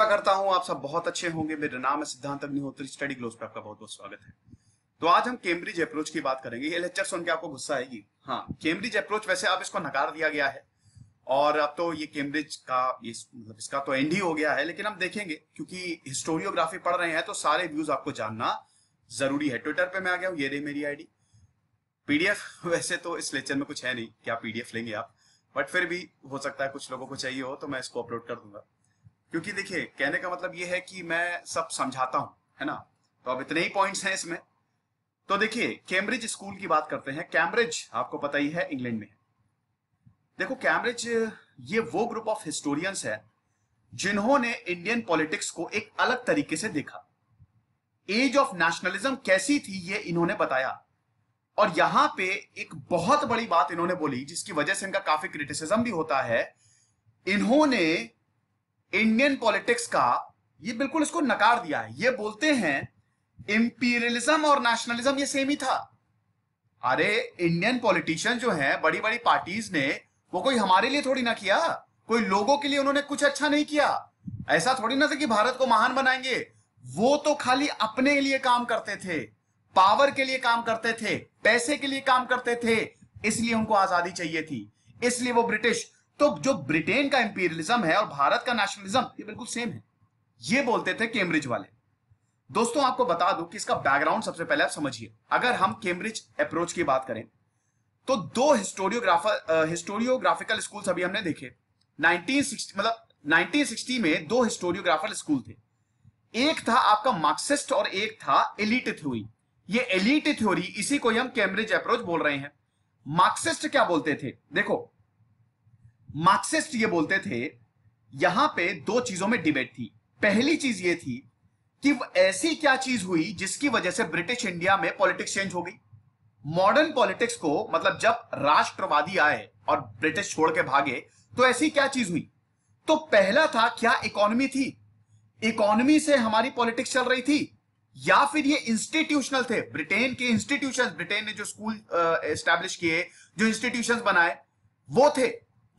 आशा करता हूँ आप सब बहुत अच्छे होंगे मेरा नाम है सिद्धांत अग्निहोत्री स्टडी ग्लोस पे आपका बहुत बहुत स्वागत है तो आज हम कैम्ब्रिज अप्रोच की बात करेंगे ये लेक्चर सुन के आपको गुस्सा आएगी हाँ कैम्ब्रिज अप्रोच वैसे आप इसको नकार दिया गया है और अब तो ये कैम्ब्रिज का ये मतलब इसका तो एंड ही हो गया है लेकिन हम देखेंगे क्योंकि हिस्टोरियोग्राफी पढ़ रहे हैं तो सारे व्यूज आपको जानना जरूरी है ट्विटर पे मैं आ गया हूँ ये रही मेरी आईडी पीडीएफ वैसे तो इस लेक्चर में कुछ है नहीं क्या पीडीएफ लेंगे आप बट फिर भी हो सकता है कुछ लोगों को चाहिए हो तो मैं इसको अपलोड कर दूंगा क्योंकि देखिए कहने का मतलब ये है कि मैं सब समझाता हूं है ना तो अब इतने ही पॉइंट्स हैं इसमें तो देखिए कैम्ब्रिज स्कूल की बात करते हैं कैम्ब्रिज आपको पता ही है इंग्लैंड में देखो कैम्ब्रिज ये वो ग्रुप ऑफ हिस्टोरियंस है जिन्होंने इंडियन पॉलिटिक्स को एक अलग तरीके से देखा एज ऑफ नेशनलिज्म कैसी थी ये इन्होंने बताया और यहां पे एक बहुत बड़ी बात इन्होंने बोली जिसकी वजह से इनका काफी क्रिटिसिज्म भी होता है इन्होंने इंडियन पॉलिटिक्स का ये बिल्कुल इसको नकार दिया है ये बोलते हैं इंपीरियलिज्म और नेशनलिज्म ये सेम ही था अरे इंडियन पॉलिटिशियन जो हैं बड़ी बड़ी पार्टीज ने वो कोई हमारे लिए थोड़ी ना किया कोई लोगों के लिए उन्होंने कुछ अच्छा नहीं किया ऐसा थोड़ी ना था कि भारत को महान बनाएंगे वो तो खाली अपने लिए काम करते थे पावर के लिए काम करते थे पैसे के लिए काम करते थे इसलिए उनको आजादी चाहिए थी इसलिए वो ब्रिटिश तो जो ब्रिटेन का इंपीरियलिज्म है और भारत का नेशनलिज्म ये बिल्कुल सेम है ये बोलते थे कैम्ब्रिज वाले दोस्तों आपको बता दूं कि इसका बैकग्राउंड सबसे पहले आप समझिए अगर हम कैम्ब्रिज अप्रोच की बात करें तो दो हिस्टोरियोग्राफर हिस्टोरियोग्राफिकल स्कूल अभी हमने देखे 1960 मतलब 1960 में दो हिस्टोरियोग्राफर स्कूल थे एक था आपका मार्क्सिस्ट और एक था एलिट थ्योरी ये एलिट थ्योरी इसी को हम कैम्ब्रिज अप्रोच बोल रहे हैं मार्क्सिस्ट क्या बोलते थे देखो मार्क्सिस्ट ये बोलते थे यहां पे दो चीजों में डिबेट थी पहली चीज ये थी कि ऐसी क्या चीज हुई जिसकी वजह से ब्रिटिश इंडिया में पॉलिटिक्स चेंज हो गई मॉडर्न पॉलिटिक्स को मतलब जब राष्ट्रवादी आए और ब्रिटिश छोड़ के भागे तो ऐसी क्या चीज हुई तो पहला था क्या इकोनॉमी थी इकोनॉमी से हमारी पॉलिटिक्स चल रही थी या फिर ये इंस्टीट्यूशनल थे ब्रिटेन के इंस्टीट्यूशन ब्रिटेन ने जो स्कूल एस्टेब्लिश किए जो इंस्टीट्यूशन बनाए वो थे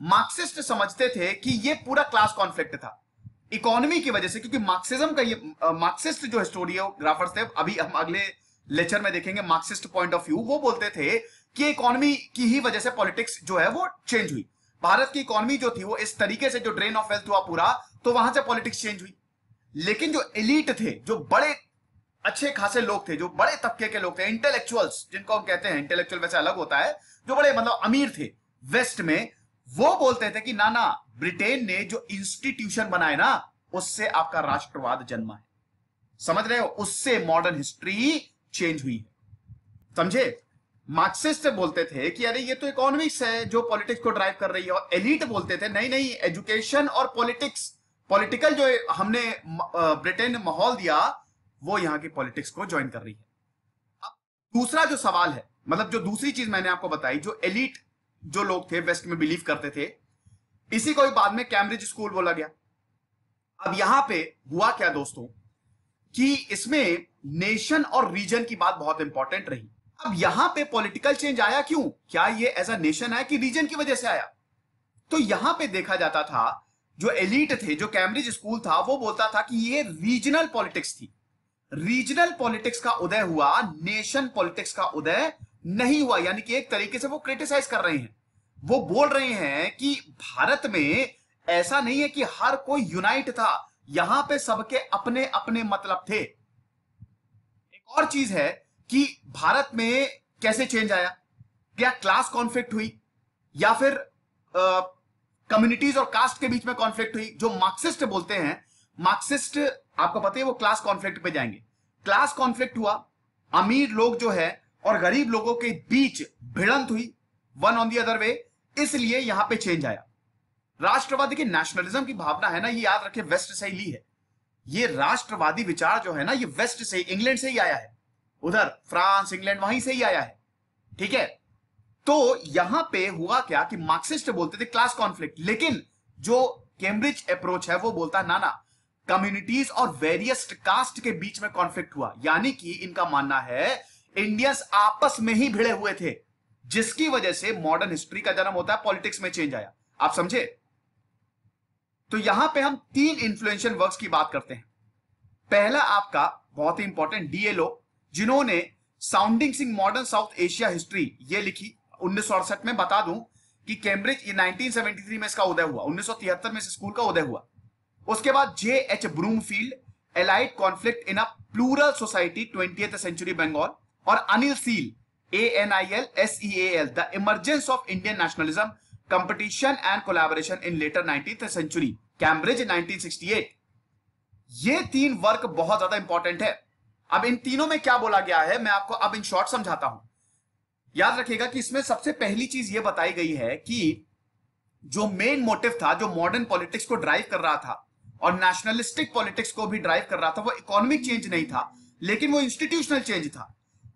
मार्क्सिस्ट समझते थे कि ये पूरा क्लास कॉन्फ्लिक्ट था इकोनॉमी की वजह से क्योंकि मार्क्सिज्म का ये मार्क्सिस्ट जो हिस्टोरियोग्राफर्स थे अभी हम अगले लेक्चर में देखेंगे मार्क्सिस्ट पॉइंट ऑफ व्यू वो बोलते थे कि इकोनॉमी की ही वजह से पॉलिटिक्स जो है वो चेंज हुई भारत की इकोनॉमी जो थी वो इस तरीके से जो ड्रेन ऑफ वेल्थ हुआ पूरा तो वहां से पॉलिटिक्स चेंज हुई लेकिन जो एलिट थे जो बड़े अच्छे खासे लोग थे जो बड़े तबके के लोग थे इंटेलेक्चुअल्स जिनको हम कहते हैं इंटेलेक्चुअल वैसे अलग होता है जो बड़े मतलब अमीर थे वेस्ट में वो बोलते थे कि ना ना ब्रिटेन ने जो इंस्टीट्यूशन बनाए ना उससे आपका राष्ट्रवाद जन्मा है समझ रहे हो उससे मॉडर्न हिस्ट्री चेंज हुई है समझे मार्क्सिस्ट बोलते थे कि अरे ये तो इकोनॉमिक्स है जो पॉलिटिक्स को ड्राइव कर रही है और एलिट बोलते थे नहीं नहीं एजुकेशन और पॉलिटिक्स पॉलिटिकल जो हमने ब्रिटेन ने माहौल दिया वो यहां की पॉलिटिक्स को ज्वाइन कर रही है अब दूसरा जो सवाल है मतलब जो दूसरी चीज मैंने आपको बताई जो एलिट जो लोग थे वेस्ट में बिलीव करते थे इसी को ही बाद में कैम्ब्रिज स्कूल बोला गया अब यहां पे हुआ क्या दोस्तों कि इसमें नेशन और रीजन की बात बहुत इंपॉर्टेंट रही अब यहां पे पॉलिटिकल चेंज आया क्यों क्या ये एज अ नेशन आया कि रीजन की वजह से आया तो यहां पे देखा जाता था जो एलिट थे जो कैम्ब्रिज स्कूल था वो बोलता था कि ये रीजनल पॉलिटिक्स थी रीजनल पॉलिटिक्स का उदय हुआ नेशन पॉलिटिक्स का उदय नहीं हुआ यानी कि एक तरीके से वो क्रिटिसाइज कर रहे हैं वो बोल रहे हैं कि भारत में ऐसा नहीं है कि हर कोई यूनाइट था यहां पे सबके अपने अपने मतलब थे एक और चीज है कि भारत में कैसे चेंज आया क्या क्लास कॉन्फ्लिक्ट हुई या फिर कम्युनिटीज और कास्ट के बीच में कॉन्फ्लिक्ट हुई जो मार्क्सिस्ट बोलते हैं मार्क्सिस्ट आपको पता है वो क्लास कॉन्फ्लिक्ट पे जाएंगे क्लास कॉन्फ्लिक्ट हुआ अमीर लोग जो है और गरीब लोगों के बीच भिड़ंत हुई one on the other way इसलिए यहां पे चेंज आया राष्ट्रवादी की नेशनलिज्म की भावना है ना ये याद रखे वेस्ट से ही ली है ये राष्ट्रवादी विचार जो है ना ये वेस्ट से इंग्लैंड से ही आया है उधर फ्रांस इंग्लैंड वहीं से ही आया है ठीक है तो यहां पे हुआ क्या कि मार्क्सिस्ट बोलते थे क्लास कॉन्फ्लिक्ट लेकिन जो कैम्ब्रिज अप्रोच है वो बोलता ना ना कम्युनिटीज और वेरियस कास्ट के बीच में कॉन्फ्लिक्ट हुआ यानी कि इनका मानना है इंडियंस आपस में ही भिड़े हुए थे जिसकी वजह से मॉडर्न हिस्ट्री का जन्म होता है पॉलिटिक्स में चेंज आया आप समझे तो यहां पे हम तीन इंफ्लुएंशियल वर्क्स की बात करते हैं पहला आपका बहुत ही इंपॉर्टेंट डीएलओ जिन्होंने साउंडिंग सिंह मॉडर्न साउथ एशिया हिस्ट्री ये लिखी उन्नीस में बता दूं कि कैम्ब्रिज 1973 में इसका उदय हुआ उन्नीस में इस स्कूल का उदय हुआ उसके बाद J H Broomfield elite conflict in a plural society twenty century Bengal और Anil Seal A N I L S E L the emergence of Indian nationalism competition and collaboration in later nineteen century Cambridge 1968 ये तीन work बहुत ज्यादा important है अब इन तीनों में क्या बोला गया है मैं आपको अब इन शॉर्ट समझाता हूं याद रखिएगा कि इसमें सबसे पहली चीज यह बताई गई है कि जो मेन मोटिव था जो मॉडर्न पॉलिटिक्स को ड्राइव कर रहा था और नेशनलिस्टिक पॉलिटिक्स को भी ड्राइव कर रहा था वो इकोनॉमिक चेंज नहीं था लेकिन वो इंस्टीट्यूशनल चेंज था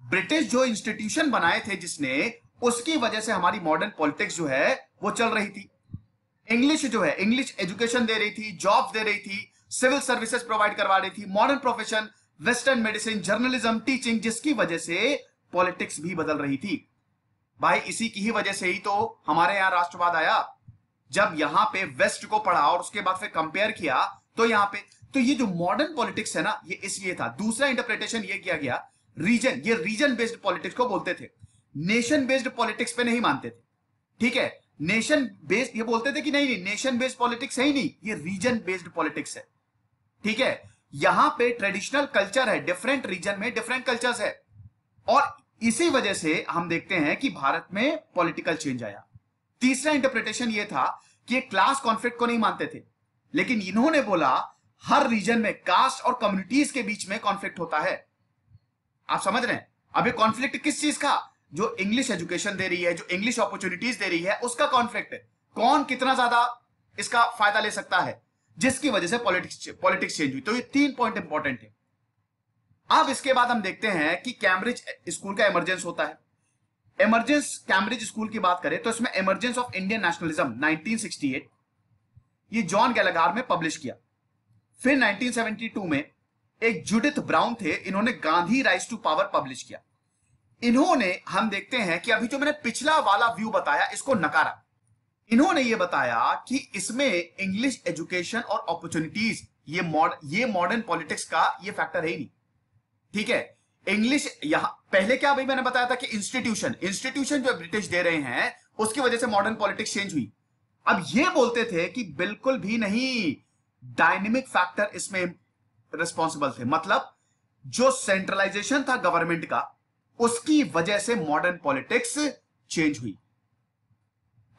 ब्रिटिश जो इंस्टीट्यूशन बनाए थे जिसने उसकी वजह से हमारी मॉडर्न पॉलिटिक्स जो है वो चल रही थी इंग्लिश जो है इंग्लिश एजुकेशन दे रही थी जॉब दे रही थी सिविल सर्विसेज प्रोवाइड करवा रही थी modern profession western medicine journalism teaching जिसकी वजह से पॉलिटिक्स भी बदल रही थी भाई इसी की ही वजह से ही तो हमारे यहां राष्ट्रवाद आया जब यहां पे वेस्ट को पढ़ा और उसके बाद फिर कंपेयर किया तो यहां पे तो ये जो मॉडर्न पॉलिटिक्स है ना ये इसलिए था दूसरा इंटरप्रिटेशन ये किया गया रीजन ये रीजन बेस्ड पॉलिटिक्स को बोलते थे नेशन बेस्ड पॉलिटिक्स पे नहीं मानते थे ठीक है नेशन बेस्ड ये बोलते थे कि नहीं नहीं नेशन बेस्ड पॉलिटिक्स है ही नहीं ये रीजन बेस्ड पॉलिटिक्स है ठीक है यहां पे ट्रेडिशनल कल्चर है डिफरेंट रीजन में डिफरेंट कल्चर्स है और इसी वजह से हम देखते हैं कि भारत में पॉलिटिकल चेंज आया तीसरा इंटरप्रिटेशन ये था कि ये क्लास कॉन्फ्लिक्ट को नहीं मानते थे लेकिन इन्होंने बोला हर रीजन में कास्ट और कम्युनिटीज के बीच में कॉन्फ्लिक्ट होता है आप समझ रहे हैं अभी कॉन्फ्लिक्ट किस चीज का जो इंग्लिश एजुकेशन दे रही है जो इंग्लिश अपॉर्चुनिटीज दे रही है उसका कॉन्फ्लिक्ट कौन कितना ज्यादा इसका फायदा ले सकता है जिसकी वजह से पॉलिटिक्स पॉलिटिक्स चेंज हुई तो ये तीन पॉइंट इंपॉर्टेंट है अब इसके बाद हम देखते हैं कि कैम्ब्रिज स्कूल का इमरजेंस होता है इमरजेंस कैम्ब्रिज स्कूल की बात करें तो इसमें इमरजेंस ऑफ इंडियन नेशनलिज्म 1968 ये जॉन गैलगार में पब्लिश किया फिर 1972 में एक जुडिथ ब्राउन थे इन्होंने Gandhi rise to power publish किया इन्होंने हम देखते हैं कि अभी जो मैंने पिछला वाला व्यू बताया इसको नकारा इन्होंने ये बताया कि इसमें इंग्लिश एजुकेशन और अपॉर्चुनिटीज ये मॉडर्न ये मॉडर्न पॉलिटिक्स का ये फैक्टर है ही नहीं ठीक है इंग्लिश यहां पहले क्या भाई मैंने बताया था कि इंस्टीट्यूशन इंस्टीट्यूशन जो ब्रिटिश दे रहे हैं उसकी वजह से मॉडर्न पॉलिटिक्स चेंज हुई अब ये बोलते थे कि बिल्कुल भी नहीं डायनेमिक फैक्टर इसमें रिस्पॉन्सिबल थे मतलब जो सेंट्रलाइजेशन था गवर्नमेंट का उसकी वजह से मॉडर्न पॉलिटिक्स चेंज हुई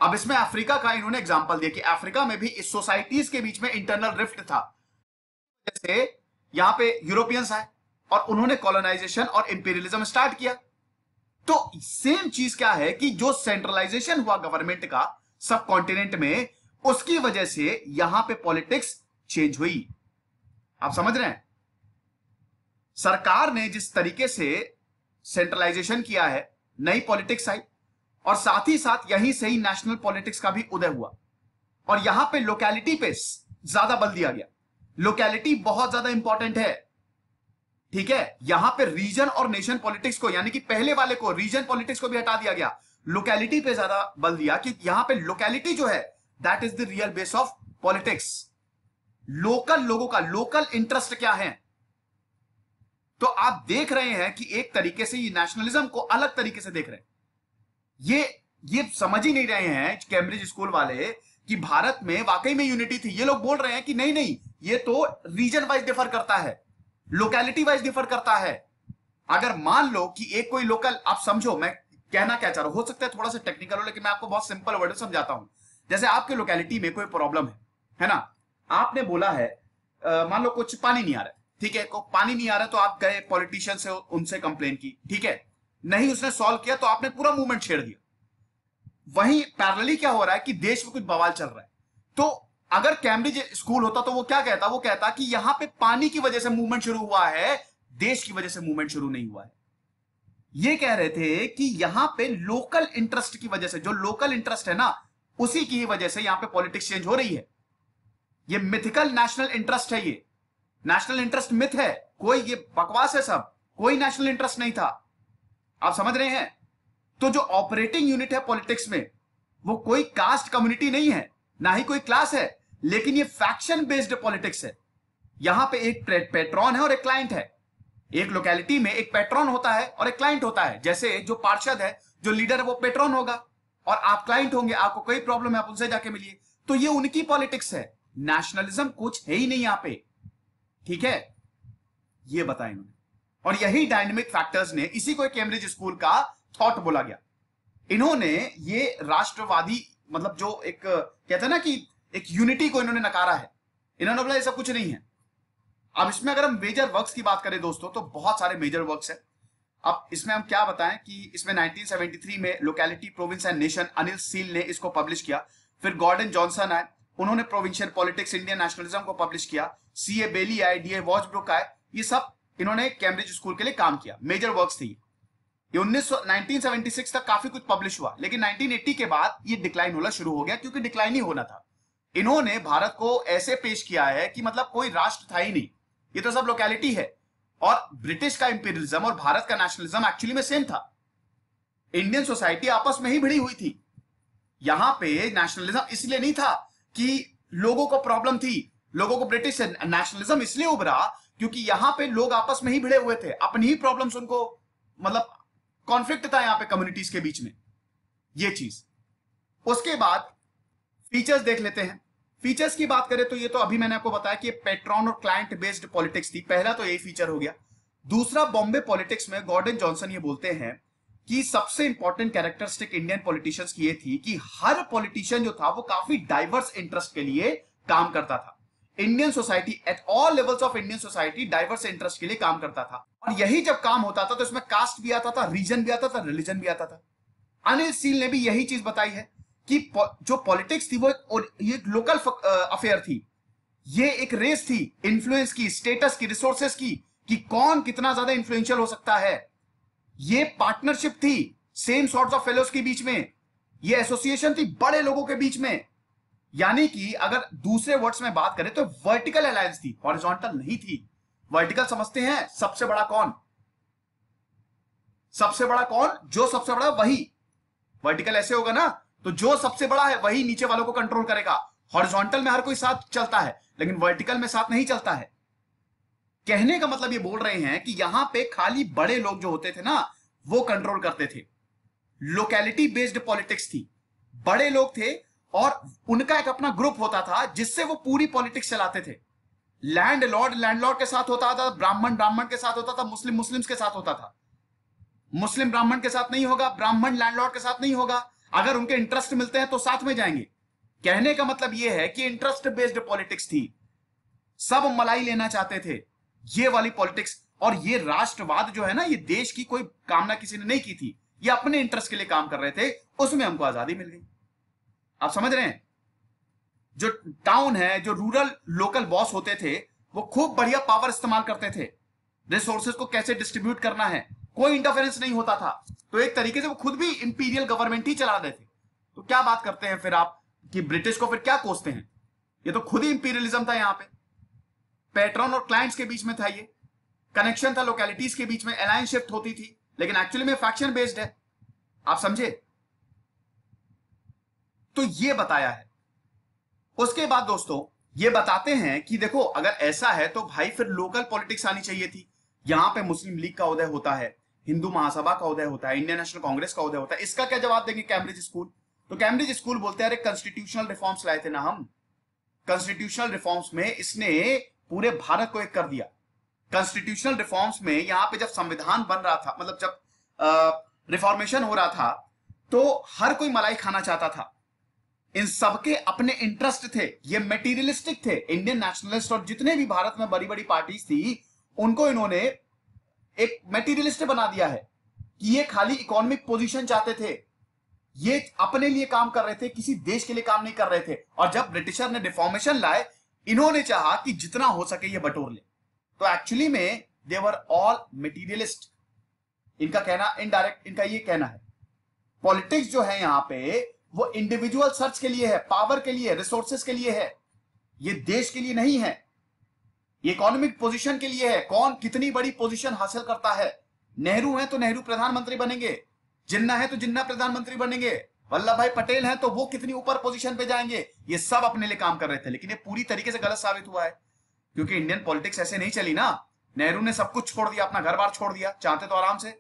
अब इसमें अफ्रीका का इन्होंने एग्जाम्पल दिया कि अफ्रीका में भी इस सोसाइटीज के बीच में इंटरनल रिफ्ट था जैसे यहां पे यूरोपियंस आए और उन्होंने कॉलोनाइजेशन और इंपीरियलिज्म स्टार्ट किया तो सेम चीज क्या है कि जो सेंट्रलाइजेशन हुआ गवर्नमेंट का सब कॉन्टिनेंट में उसकी वजह से यहां पे पॉलिटिक्स चेंज हुई आप समझ रहे हैं सरकार ने जिस तरीके से सेंट्रलाइजेशन किया है नई पॉलिटिक्स आई और साथ ही साथ यहीं से ही नेशनल पॉलिटिक्स का भी उदय हुआ और यहां पे लोकैलिटी पे ज्यादा बल दिया गया लोकैलिटी बहुत ज्यादा इंपॉर्टेंट है ठीक है यहां पे रीजन और नेशन पॉलिटिक्स को यानी कि पहले वाले को रीजन पॉलिटिक्स को भी हटा दिया गया लोकैलिटी पे ज्यादा बल दिया कि यहां पे लोकैलिटी जो है that is the real base of politics local लोगों का लोकल इंटरेस्ट क्या है तो आप देख रहे हैं कि एक तरीके से ये नेशनलिज्म को अलग तरीके से देख रहे हैं ये ये समझ ही नहीं रहे हैं कैम्ब्रिज स्कूल वाले कि भारत में वाकई में यूनिटी थी ये लोग बोल रहे हैं कि नहीं नहीं ये तो रीजन वाइज डिफर करता है लोकेलिटी वाइज डिफर करता है अगर मान लो कि एक कोई लोकल आप समझो मैं कहना क्या चाह रहा हूं हो सकता है थोड़ा सा टेक्निकल हो लेकिन मैं आपको बहुत सिंपल वर्ड समझाता हूं जैसे आपके लोकेलिटी में कोई प्रॉब्लम है है ना आपने बोला है मान लो कुछ पानी नहीं आ रहा ठीक है पानी नहीं आ रहा तो आप गए पॉलिटिशियन से उनसे कंप्लेन की ठीक है नहीं उसने सॉल्व किया तो आपने पूरा मूवमेंट छेड़ दिया वहीं पैरेलली क्या हो रहा है कि देश में कुछ बवाल चल रहा है तो अगर कैम्ब्रिज स्कूल होता तो वो क्या कहता वो कहता कि यहां पे पानी की वजह से मूवमेंट शुरू हुआ है देश की वजह से मूवमेंट शुरू नहीं हुआ है ये कह रहे थे कि यहां पे लोकल इंटरेस्ट की वजह से जो लोकल इंटरेस्ट है ना उसी की वजह से यहां पे पॉलिटिक्स चेंज हो रही है ये मिथिकल नेशनल इंटरेस्ट है ये नेशनल इंटरेस्ट मिथ है कोई ये बकवास है सब कोई नेशनल इंटरेस्ट नहीं था आप समझ रहे हैं तो जो ऑपरेटिंग यूनिट है पॉलिटिक्स में वो कोई कास्ट कम्युनिटी नहीं है ना ही कोई क्लास है लेकिन ये फैक्शन बेस्ड पॉलिटिक्स है यहां पे एक पेट्रॉन है और एक क्लाइंट है एक लोकेलिटी में एक पेट्रॉन होता है और एक क्लाइंट होता है जैसे जो पार्षद है जो लीडर है वो पेट्रॉन होगा और आप क्लाइंट होंगे आपको कोई प्रॉब्लम है आप उनसे जाके मिलिए तो ये उनकी पॉलिटिक्स है नेशनलिज्म कुछ है ही नहीं यहां पे ठीक है ये बताया इन्होंने और यही डायनेमिक फैक्टर्स ने इसी को कैम्ब्रिज स्कूल का थॉट बोला गया इन्होंने ये राष्ट्रवादी मतलब जो एक कहते हैं ना कि एक यूनिटी को इन्होंने नकारा है इन्होंने बोला ऐसा कुछ नहीं है अब इसमें अगर हम मेजर वर्क्स की बात करें दोस्तों तो बहुत सारे मेजर वर्क्स हैं अब इसमें हम क्या बताएं कि इसमें 1973 में locality province and nation Anil Seal ने इसको पब्लिश किया फिर गॉर्डन जॉनसन आए उन्होंने प्रोविंशियल पॉलिटिक्स इंडियन नेशनलिज्म को पब्लिश किया सी ए बेली आए डी ए वॉच ब्रुक आए ये सब इन्होंने कैम्ब्रिज स्कूल के लिए काम किया मेजर वर्क थी ये उन्नीस 1976 तक काफी कुछ पब्लिश हुआ लेकिन 1980 के बाद ये डिक्लाइन होना शुरू हो गया क्योंकि डिक्लाइन ही होना था इन्होंने भारत को ऐसे पेश किया है कि मतलब कोई राष्ट्र था ही नहीं ये तो सब लोकेलिटी है और ब्रिटिश का इंपीरियलिज्म और भारत का नेशनलिज्म एक्चुअली में सेम था इंडियन सोसाइटी आपस में ही भिड़ी हुई थी यहां पे नेशनलिज्म इसलिए नहीं था कि लोगों को प्रॉब्लम थी लोगों को ब्रिटिश नेशनलिज्म इसलिए उभरा क्योंकि यहां पे लोग आपस में ही भिड़े हुए थे अपनी ही प्रॉब्लम उनको मतलब कॉन्फ्लिक्ट था यहां पे कम्युनिटीज के बीच में ये चीज उसके बाद फीचर्स देख लेते हैं फीचर्स की बात करें तो ये तो अभी मैंने आपको बताया कि पेट्रॉन और क्लाइंट बेस्ड पॉलिटिक्स थी पहला तो यही फीचर हो गया दूसरा बॉम्बे पॉलिटिक्स में गॉर्डन जॉनसन ये बोलते हैं कि सबसे इंपॉर्टेंट कैरेक्टरिस्टिक इंडियन पॉलिटिशियंस की ये थी कि हर पॉलिटिशियन जो था वो काफी डाइवर्स इंटरेस्ट के लिए काम करता था Indian society at all levels of Indian society diverse interest के लिए काम करता था और यही जब काम होता था तो इसमें कास्ट भी आता था रीजन भी आता था रिलीजन भी आता था अनिल सील ने भी यही चीज बताई है कि जो पॉलिटिक्स थी वो एक, ये एक लोकल अफेयर थी ये एक रेस थी इन्फ्लुएंस की स्टेटस की रिसोर्सेस की कि कौन कितना ज्यादा इन्फ्लुएंशियल हो सकता है ये पार्टनरशिप थी सेम सॉर्ट्स ऑफ फेलोज के बीच में ये एसोसिएशन थी बड़े लोगों के बीच में यानी कि अगर दूसरे वर्ड्स में बात करें तो वर्टिकल अलायंस थी हॉरिजॉन्टल नहीं थी वर्टिकल समझते हैं सबसे बड़ा कौन सबसे बड़ा कौन जो सबसे बड़ा वही वर्टिकल ऐसे होगा ना तो जो सबसे बड़ा है वही नीचे वालों को कंट्रोल करेगा हॉरिजॉन्टल में हर कोई साथ चलता है लेकिन वर्टिकल में साथ नहीं चलता है कहने का मतलब ये बोल रहे हैं कि यहां पे खाली बड़े लोग जो होते थे ना वो कंट्रोल करते थे लोकेलिटी बेस्ड पॉलिटिक्स थी बड़े लोग थे और उनका एक अपना ग्रुप होता था जिससे वो पूरी पॉलिटिक्स चलाते थे लैंड लॉर्ड लैंड लॉर्ड के साथ होता था ब्राह्मण ब्राह्मण के साथ होता था मुस्लिम मुस्लिम के साथ होता था मुस्लिम ब्राह्मण के साथ नहीं होगा ब्राह्मण लैंडलॉर्ड के साथ नहीं होगा अगर उनके इंटरेस्ट मिलते हैं तो साथ में जाएंगे कहने का मतलब यह है कि इंटरेस्ट बेस्ड पॉलिटिक्स थी सब मलाई लेना चाहते थे ये वाली पॉलिटिक्स और ये राष्ट्रवाद जो है ना ये देश की कोई कामना किसी ने नहीं की थी ये अपने इंटरेस्ट के लिए काम कर रहे थे उसमें हमको आजादी मिल गई आप समझ रहे हैं जो टाउन है जो रूरल लोकल बॉस होते थे वो खूब बढ़िया पावर इस्तेमाल करते थे रिसोर्सेज को कैसे डिस्ट्रीब्यूट करना है कोई इंटरफेरेंस नहीं होता था तो एक तरीके से वो खुद भी इंपीरियल गवर्नमेंट ही चला रहे थे तो क्या बात करते हैं फिर आप कि ब्रिटिश को फिर क्या कोसते हैं ये तो खुद ही इंपीरियलिज्म था यहां पे पैट्रॉन और क्लाइंट्स के बीच में था ये कनेक्शन था लोकेलिटीज के बीच में अलायंस शिफ्ट होती थी लेकिन एक्चुअली में फैक्शन बेस्ड है आप समझे तो ये बताया है उसके बाद दोस्तों ये बताते हैं कि देखो अगर ऐसा है तो भाई फिर लोकल पॉलिटिक्स आनी चाहिए थी यहां पे मुस्लिम लीग का उदय होता है हिंदू महासभा का उदय होता है इंडियन नेशनल कांग्रेस का उदय होता है इसका क्या जवाब देंगे कैम्ब्रिज स्कूल तो कैम्ब्रिज स्कूल बोलते हैं अरे कॉन्स्टिट्यूशनल रिफॉर्म्स लाए थे ना हम कॉन्स्टिट्यूशनल रिफॉर्म्स में इसने पूरे भारत को एक कर दिया कॉन्स्टिट्यूशनल रिफॉर्म्स में यहां पे जब संविधान बन रहा था मतलब जब रिफॉर्मेशन हो रहा था तो हर कोई मलाई खाना चाहता था इन सबके अपने इंटरेस्ट थे ये मेटीरियलिस्टिक थे इंडियन नेशनलिस्ट और जितने भी भारत में बड़ी बड़ी पार्टी थी उनको इन्होंने एक मेटीरियलिस्ट बना दिया है कि ये खाली इकोनॉमिक पोजिशन चाहते थे ये अपने लिए काम कर रहे थे किसी देश के लिए काम नहीं कर रहे थे और जब ब्रिटिशर ने डिफॉर्मेशन लाए इन्होंने चाहा कि जितना हो सके ये बटोर ले तो एक्चुअली में देवर ऑल मेटीरियलिस्ट इनका कहना इनडायरेक्ट इनका ये कहना है पॉलिटिक्स जो है यहां पे वो इंडिविजुअल सर्च के लिए है पावर के लिए रिसोर्सेस के लिए है ये देश के लिए नहीं है ये इकोनॉमिक पोजीशन के लिए है कौन कितनी बड़ी पोजीशन हासिल करता है नेहरू है तो नेहरू प्रधानमंत्री बनेंगे जिन्ना है तो जिन्ना प्रधानमंत्री बनेंगे वल्लभ भाई पटेल हैं तो वो कितनी ऊपर पोजीशन पे जाएंगे ये सब अपने लिए काम कर रहे थे लेकिन ये पूरी तरीके से गलत साबित हुआ है क्योंकि इंडियन पॉलिटिक्स ऐसे नहीं चली ना नेहरू ने सब कुछ छोड़ दिया अपना घर बार छोड़ दिया चाहते तो आराम से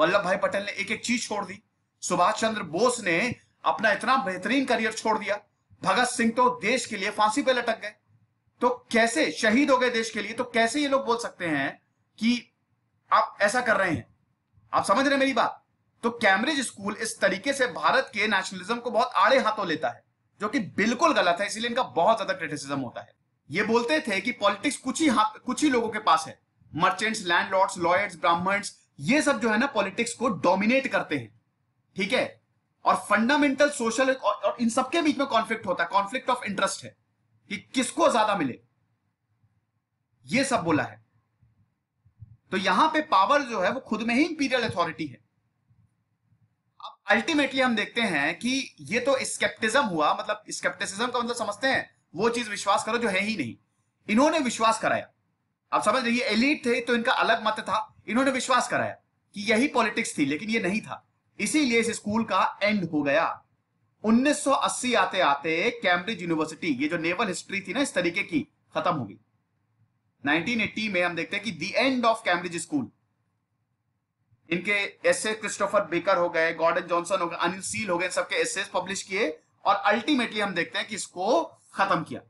वल्लभ भाई पटेल ने एक एक चीज छोड़ दी सुभाष चंद्र बोस ने अपना इतना बेहतरीन करियर छोड़ दिया भगत सिंह तो देश के लिए फांसी पे लटक गए तो कैसे शहीद हो गए देश के लिए तो कैसे ये लोग बोल सकते हैं कि आप ऐसा कर रहे हैं आप समझ रहे हैं मेरी बात तो कैम्ब्रिज स्कूल इस तरीके से भारत के नेशनलिज्म को बहुत आड़े हाथों लेता है जो कि बिल्कुल गलत है इसलिए इनका बहुत ज्यादा क्रिटिसिज्म होता है ये बोलते थे कि पॉलिटिक्स कुछ ही हाँ, कुछ ही लोगों के पास है मर्चेंट्स लॉर्ड्स लॉयर्स ब्राह्मण्स ये सब जो है ना पॉलिटिक्स को डोमिनेट करते हैं ठीक है और फंडामेंटल सोशल और, और इन सबके बीच में कॉन्फ्लिक्ट होता है कॉन्फ्लिक्ट ऑफ इंटरेस्ट है कि किसको ज्यादा मिले ये सब बोला है तो यहां पे पावर जो है वो खुद में ही इंपीरियल अथॉरिटी है अल्टीमेटली हम देखते हैं कि ये तो स्केप्टिज्म हुआ मतलब स्केप्टिसिज्म का मतलब समझते हैं वो चीज विश्वास करो जो है ही नहीं इन्होंने विश्वास कराया आप समझ रहे एलिट थे तो इनका अलग मत था इन्होंने विश्वास कराया कि यही पॉलिटिक्स थी लेकिन ये नहीं था इसीलिए इस स्कूल का एंड हो गया 1980 आते आते कैम्ब्रिज यूनिवर्सिटी ये जो नेवल हिस्ट्री थी ना इस तरीके की खत्म हो गई 1980 में हम देखते हैं कि the end of Cambridge school इनके एसे क्रिस्टोफर बेकर हो गए गॉर्डन जॉनसन हो गए अनिल सील हो गए सबके एसे पब्लिश किए और अल्टीमेटली हम देखते हैं कि इसको खत्म किया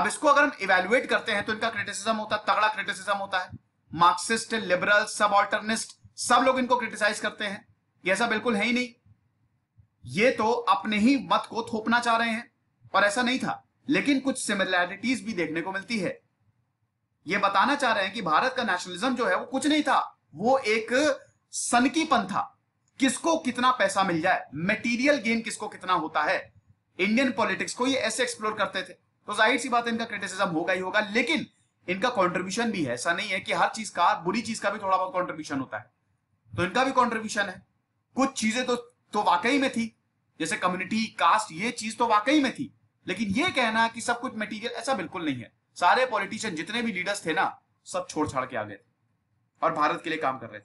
अब इसको अगर हम इवेल्युएट करते हैं तो इनका क्रिटिसिज्म होता है तगड़ा क्रिटिसिज्म होता है मार्क्सिस्ट लिबरल सब ऑल्टरनिस्ट सब लोग इनको क्रिटिसाइज करते हैं ये ऐसा बिल्कुल है ही नहीं ये तो अपने ही मत को थोपना चाह रहे हैं और ऐसा नहीं था लेकिन कुछ सिमिलैरिटीज भी देखने को मिलती है ये बताना चाह रहे हैं कि भारत का नेशनलिज्म जो है वो कुछ नहीं था वो एक सनकीपन था किसको कितना पैसा मिल जाए मटेरियल गेन किसको कितना होता है इंडियन पॉलिटिक्स को ये ऐसे एक्सप्लोर करते थे तो जाहिर सी बात है इनका क्रिटिसिज्म होगा ही होगा लेकिन इनका कॉन्ट्रीब्यूशन भी है ऐसा नहीं है कि हर चीज का बुरी चीज का भी थोड़ा बहुत कॉन्ट्रीब्यूशन होता है तो इनका भी कॉन्ट्रीब्यूशन है कुछ चीजें तो तो वाकई में थी जैसे कम्युनिटी कास्ट ये चीज तो वाकई में थी लेकिन ये कहना कि सब कुछ मटेरियल ऐसा बिल्कुल नहीं है सारे पॉलिटिशियन जितने भी लीडर्स थे ना सब छोड़ छाड़ के आ गए थे और भारत के लिए काम कर रहे थे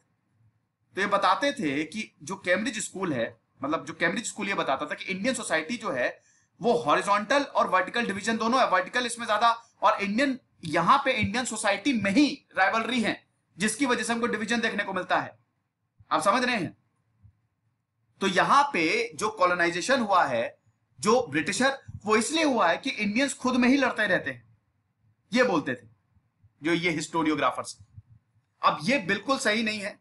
तो ये बताते थे कि जो कैम्ब्रिज स्कूल है मतलब जो कैम्ब्रिज स्कूल ये बताता था कि इंडियन सोसाइटी जो है वो हॉरिजॉन्टल और वर्टिकल डिवीजन दोनों है वर्टिकल इसमें ज्यादा और इंडियन यहां पे इंडियन सोसाइटी में ही राइवलरी है जिसकी वजह से हमको डिवीजन देखने को मिलता है आप समझ रहे हैं तो यहां पे जो कॉलोनाइजेशन हुआ है जो ब्रिटिशर वो इसलिए हुआ है कि इंडियंस खुद में ही लड़ते रहते हैं ये बोलते थे जो ये हिस्टोरियोग्राफर्स अब ये बिल्कुल सही नहीं है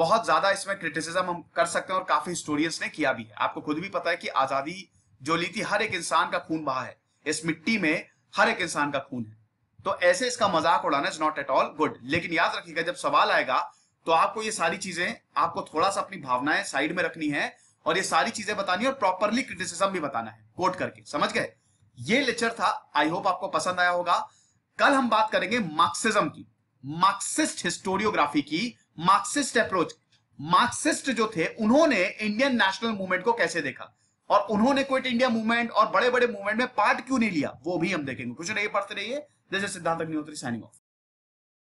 बहुत ज्यादा इसमें क्रिटिसिज्म हम कर सकते हैं और काफी हिस्टोरियंस ने किया भी है आपको खुद भी पता है कि आजादी जो ली थी हर एक इंसान का खून बहा है इस मिट्टी में हर एक इंसान का खून है तो ऐसे इसका मजाक उड़ाना is not at all good लेकिन याद रखिएगा जब सवाल आएगा तो आपको ये सारी चीजें आपको थोड़ा सा अपनी भावनाएं साइड में रखनी है और ये सारी चीजें बतानी है और प्रॉपरली क्रिटिसिज्म भी बताना है कोट करके समझ गए ये लेक्चर था आई होप आपको पसंद आया होगा कल हम बात करेंगे मार्क्सिज्म की मार्क्सिस्ट हिस्टोरियोग्राफी की मार्क्सिस्ट अप्रोच मार्क्सिस्ट जो थे उन्होंने इंडियन नेशनल मूवमेंट को कैसे देखा और उन्होंने क्विट इंडिया मूवमेंट और बड़े बड़े मूवमेंट में पार्ट क्यों नहीं लिया वो भी हम देखेंगे कुछ नहीं पढ़ते रहिए जैसे सिद्धांत अग्निहोत्री साइनिंग ऑफ